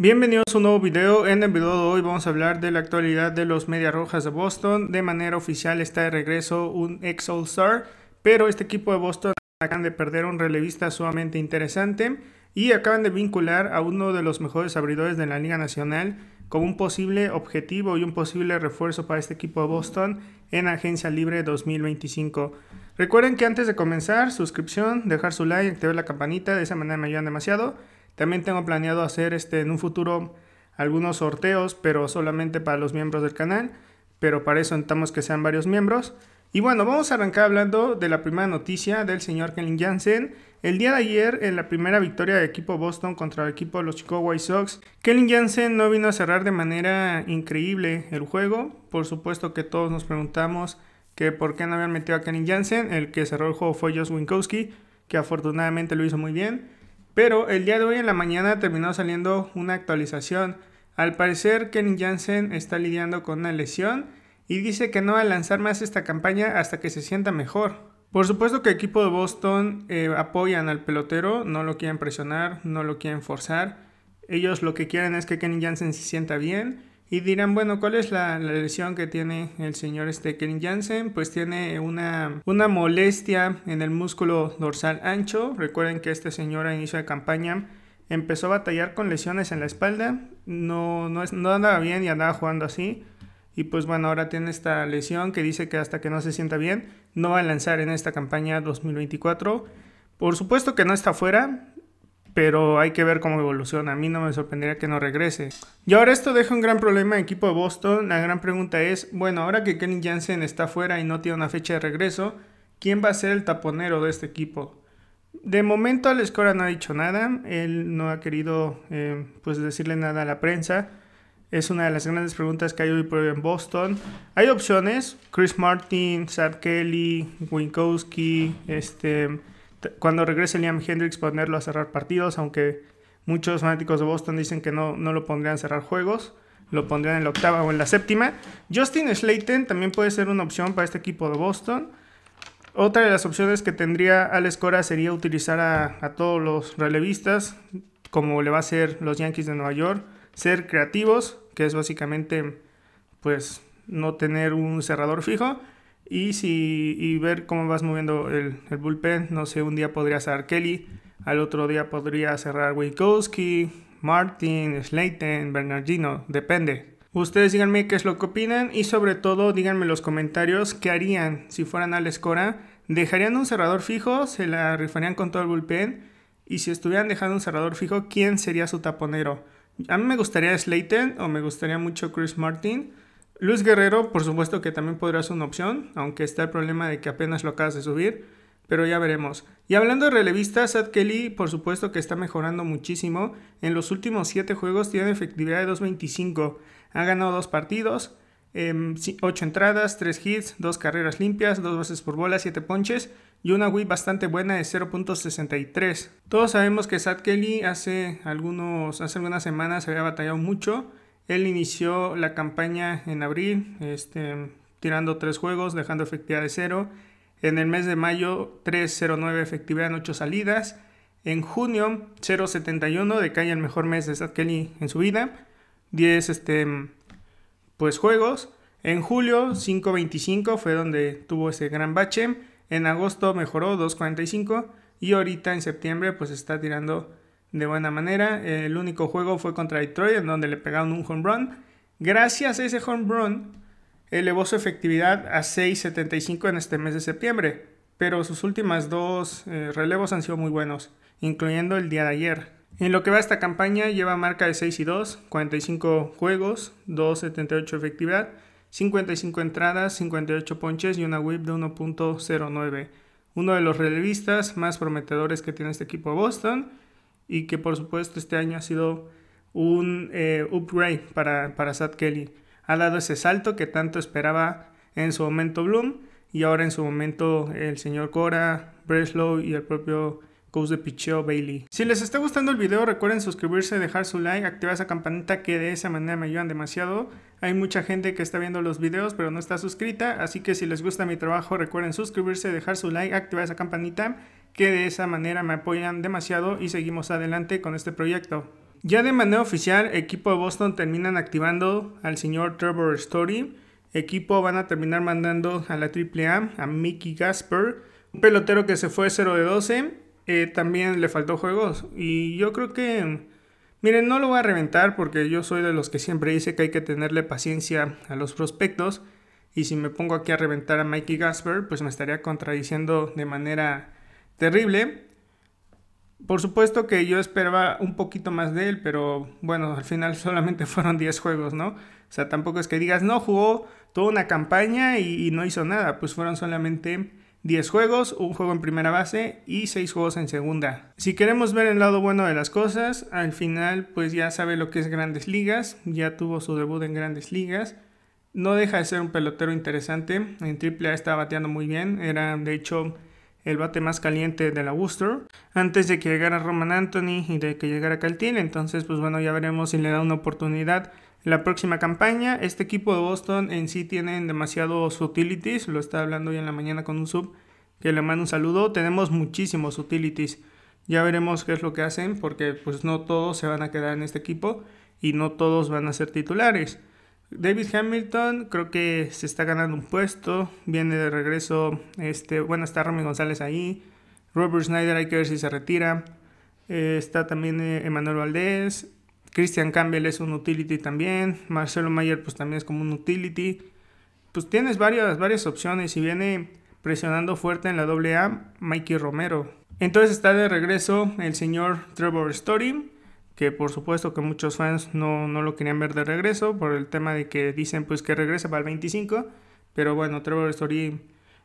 Bienvenidos a un nuevo video. En el video de hoy vamos a hablar de la actualidad de los Medias Rojas de Boston. De manera oficial está de regreso un ex All Star, pero este equipo de Boston acaban de perder un relevista sumamente interesante y acaban de vincular a uno de los mejores abridores de la Liga Nacional como un posible objetivo y un posible refuerzo para este equipo de Boston en Agencia Libre 2025. Recuerden que antes de comenzar, suscripción, dejar su like, activar la campanita, de esa manera me ayudan demasiado. También tengo planeado hacer este, en un futuro algunos sorteos, pero solamente para los miembros del canal. Pero para eso necesitamos que sean varios miembros. Y bueno, vamos a arrancar hablando de la primera noticia del señor Kellen Jansen. El día de ayer, en la primera victoria del equipo Boston contra el equipo de los Chicago White Sox, Kellen Jansen no vino a cerrar de manera increíble el juego. Por supuesto que todos nos preguntamos que por qué no habían metido a Kellen Jansen. El que cerró el juego fue Josh Winkowski, que afortunadamente lo hizo muy bien. Pero el día de hoy en la mañana terminó saliendo una actualización. Al parecer Kenny Jansen está lidiando con una lesión y dice que no va a lanzar más esta campaña hasta que se sienta mejor. Por supuesto que el equipo de Boston eh, apoyan al pelotero, no lo quieren presionar, no lo quieren forzar. Ellos lo que quieren es que Kenny Jansen se sienta bien y dirán, bueno, ¿cuál es la, lesión que tiene el señor este Jansen? Pues tiene una, una molestia en el músculo dorsal ancho. Recuerden que este señor a inicio de campaña empezó a batallar con lesiones en la espalda. No, no, es, no andaba bien y andaba jugando así. Y pues bueno, ahora tiene esta lesión que dice que hasta que no se sienta bien, no va a lanzar en esta campaña 2024. Por supuesto que no está fuera, pero hay que ver cómo evoluciona. A mí no me sorprendería que no regrese. Y ahora esto deja un gran problema en equipo de Boston. La gran pregunta es, bueno, ahora que Kenny Jansen está fuera y no tiene una fecha de regreso, ¿quién va a ser el taponero de este equipo? De momento Alex Cora no ha dicho nada, él no ha querido eh, pues decirle nada a la prensa. Es una de las grandes preguntas que hay hoy por hoy en Boston. Hay opciones, Chris Martin, Sad Kelly, Winkowski, este cuando regrese Liam Hendricks ponerlo a cerrar partidos, aunque muchos fanáticos de Boston dicen que no, no lo pondrían a cerrar juegos, lo pondrían en la octava o en la séptima. Justin Slayton también puede ser una opción para este equipo de Boston. Otra de las opciones que tendría Alex Cora sería utilizar a, todos los relevistas, como le va a hacer los Yankees de Nueva York, ser creativos, que es básicamente pues no tener un cerrador fijo y, si, ver cómo vas moviendo el, bullpen. No sé, un día podría cerrar Kelly, al otro día podría cerrar Winkowski, Martin, Slayton, Bernardino, depende. Ustedes díganme qué es lo que opinan y sobre todo díganme en los comentarios qué harían si fueran al Escora. ¿Dejarían un cerrador fijo? ¿Se la rifarían con todo el bullpen? Y si estuvieran dejando un cerrador fijo, ¿quién sería su taponero? A mí me gustaría Slayton o me gustaría mucho Chris Martin. Luis Guerrero, por supuesto que también podrá ser una opción, aunque está el problema de que apenas lo acabas de subir, pero ya veremos. Y hablando de relevistas, Sad Kelly, por supuesto que está mejorando muchísimo. En los últimos 7 juegos tiene efectividad de 2.25. Ha ganado 2 partidos, 8 em, entradas, 3 hits, 2 carreras limpias, 2 bases por bola, 7 ponches y una Wii bastante buena de 0.63. Todos sabemos que Sad Kelly hace, algunos, hace algunas semanas había batallado mucho él inició la campaña en abril, este, tirando tres juegos, dejando efectividad de cero. En el mes de mayo, 3.09 efectividad en 8 salidas. En junio, 0.71, decae el mejor mes de Sad Kelly en su vida. 10 este, pues, juegos. En julio, 5.25 fue donde tuvo ese gran bache. En agosto mejoró 2.45. Y ahorita en septiembre, pues está tirando de buena manera. Eh, el único juego fue contra Detroit, en donde le pegaron un home run. Gracias a ese home run, elevó su efectividad a 6.75 en este mes de septiembre, pero sus últimas dos eh, relevos han sido muy buenos, incluyendo el día de ayer. En lo que va a esta campaña, lleva marca de 6 y 2, 45 juegos, 2.78 efectividad, 55 entradas, 58 ponches y una whip de 1.09. Uno de los relevistas más prometedores que tiene este equipo de Boston y que por supuesto este año ha sido un eh, upgrade para, para Sad Kelly. Ha dado ese salto que tanto esperaba en su momento Bloom y ahora en su momento el señor Cora, Breslow y el propio coach de picheo Bailey. Si les está gustando el video recuerden suscribirse, dejar su like, activar esa campanita que de esa manera me ayudan demasiado. Hay mucha gente que está viendo los videos pero no está suscrita, así que si les gusta mi trabajo recuerden suscribirse, dejar su like, activar esa campanita que de esa manera me apoyan demasiado y seguimos adelante con este proyecto. Ya de manera oficial, equipo de Boston terminan activando al señor Trevor Story. Equipo van a terminar mandando a la AAA a Mickey Gasper, un pelotero que se fue 0 de 12. Eh, también le faltó juegos. Y yo creo que, miren, no lo voy a reventar porque yo soy de los que siempre dice que hay que tenerle paciencia a los prospectos. Y si me pongo aquí a reventar a Mikey Gasper, pues me estaría contradiciendo de manera terrible. Por supuesto que yo esperaba un poquito más de él, pero bueno, al final solamente fueron 10 juegos, ¿no? O sea, tampoco es que digas, no, jugó toda una campaña y, no hizo nada, pues fueron solamente 10 juegos, un juego en primera base y 6 juegos en segunda. Si queremos ver el lado bueno de las cosas, al final pues ya sabe lo que es grandes ligas, ya tuvo su debut en grandes ligas, no deja de ser un pelotero interesante, en AAA estaba bateando muy bien, era de hecho el bate más caliente de la Wooster. antes de que llegara Roman Anthony y de que llegara Caltin, Entonces, pues bueno, ya veremos si le da una oportunidad la próxima campaña. Este equipo de Boston en sí tienen demasiados utilities, lo está hablando hoy en la mañana con un sub que le mando un saludo. Tenemos muchísimos utilities. Ya veremos qué es lo que hacen porque pues no todos se van a quedar en este equipo y no todos van a ser titulares. David Hamilton creo que se está ganando un puesto, viene de regreso, este, bueno, está Rami González ahí, Robert Schneider hay que ver si se retira, eh, está también eh, Emanuel Valdés, Christian Campbell es un utility también, Marcelo Mayer pues también es como un utility, pues tienes varias, varias opciones y viene presionando fuerte en la AA Mikey Romero. Entonces está de regreso el señor Trevor Story que por supuesto que muchos fans no, lo querían ver de regreso por el tema de que dicen pues que regresa para el 25, pero bueno, Trevor Story,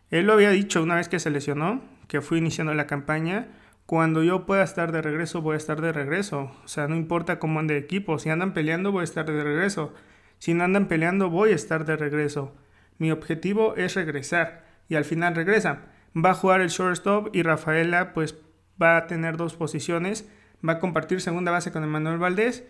él lo había dicho una vez que se lesionó, que fui iniciando la campaña, cuando yo pueda estar de regreso, voy a estar de regreso, o sea, no importa cómo ande el equipo, si andan peleando, voy a estar de regreso, si no andan peleando, voy a estar de regreso, mi objetivo es regresar, y al final regresa, va a jugar el shortstop y Rafaela pues va a tener dos posiciones, va a compartir segunda base con Emanuel Valdés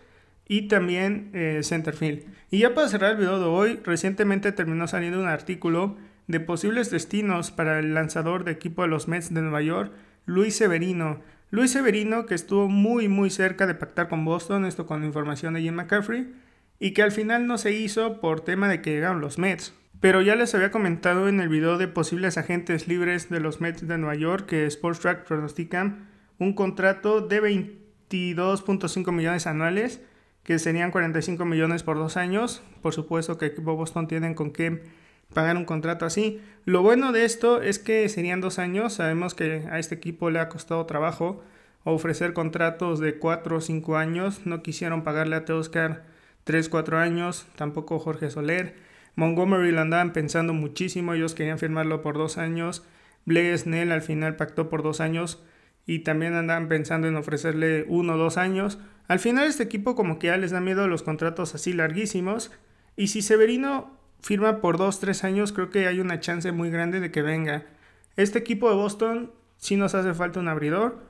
y también eh, centerfield. Y ya para cerrar el video de hoy, recientemente terminó saliendo un artículo de posibles destinos para el lanzador de equipo de los Mets de Nueva York, Luis Severino. Luis Severino que estuvo muy muy cerca de pactar con Boston, esto con la información de Jim McCaffrey, y que al final no se hizo por tema de que llegaron los Mets. Pero ya les había comentado en el video de posibles agentes libres de los Mets de Nueva York que Sports Track pronostican un contrato de 20 22.5 millones anuales, que serían 45 millones por dos años. Por supuesto que equipo Boston tienen con qué pagar un contrato así. Lo bueno de esto es que serían dos años. Sabemos que a este equipo le ha costado trabajo ofrecer contratos de 4 o 5 años. No quisieron pagarle a Teoscar 3, 4 años, tampoco Jorge Soler. Montgomery lo andaban pensando muchísimo, ellos querían firmarlo por dos años. Blake Snell al final pactó por dos años y también andan pensando en ofrecerle uno o dos años. Al final este equipo como que ya les da miedo los contratos así larguísimos y si Severino firma por dos, tres años creo que hay una chance muy grande de que venga. Este equipo de Boston sí nos hace falta un abridor.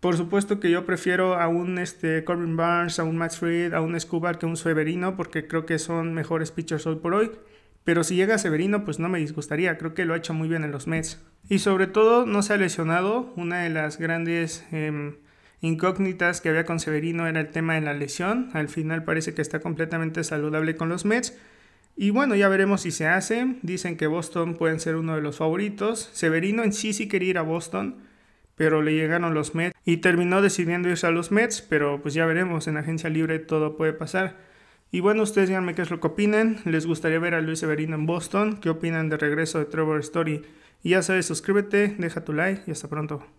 Por supuesto que yo prefiero a un este, Corbin Barnes, a un Max Freed, a un Scubar que a un Severino porque creo que son mejores pitchers hoy por hoy. Pero si llega Severino, pues no me disgustaría, creo que lo ha hecho muy bien en los Mets. Y sobre todo no se ha lesionado, una de las grandes em, incógnitas que había con Severino era el tema de la lesión, al final parece que está completamente saludable con los Mets. Y bueno, ya veremos si se hace, dicen que Boston pueden ser uno de los favoritos, Severino en sí sí quería ir a Boston, pero le llegaron los Mets y terminó decidiendo irse a los Mets, pero pues ya veremos, en agencia libre todo puede pasar. Y bueno, ustedes díganme qué es lo que opinen. Les gustaría ver a Luis Severino en Boston. ¿Qué opinan de regreso de Trevor Story? Y ya sabes, suscríbete, deja tu like y hasta pronto.